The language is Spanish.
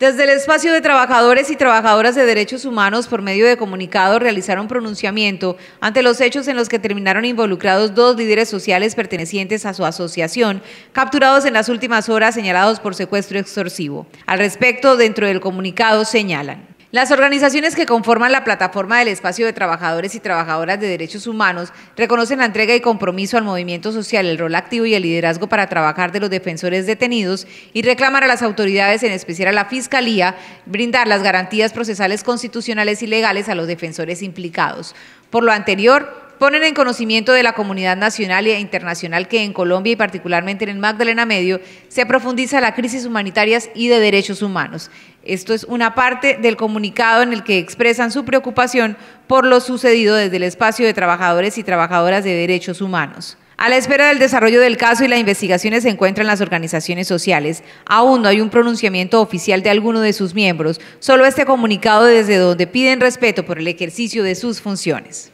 Desde el espacio de trabajadores y trabajadoras de derechos humanos por medio de comunicado realizaron pronunciamiento ante los hechos en los que terminaron involucrados dos líderes sociales pertenecientes a su asociación, capturados en las últimas horas señalados por secuestro extorsivo. Al respecto, dentro del comunicado señalan. Las organizaciones que conforman la plataforma del espacio de trabajadores y trabajadoras de derechos humanos reconocen la entrega y compromiso al movimiento social, el rol activo y el liderazgo para trabajar de los defensores detenidos y reclaman a las autoridades, en especial a la Fiscalía, brindar las garantías procesales constitucionales y legales a los defensores implicados. Por lo anterior, ponen en conocimiento de la comunidad nacional e internacional que en Colombia y particularmente en el Magdalena Medio se profundiza la crisis humanitaria y de derechos humanos. Esto es una parte del comunicado en el que expresan su preocupación por lo sucedido desde el espacio de trabajadores y trabajadoras de derechos humanos. A la espera del desarrollo del caso y las investigaciones se encuentran las organizaciones sociales. Aún no hay un pronunciamiento oficial de alguno de sus miembros, solo este comunicado desde donde piden respeto por el ejercicio de sus funciones.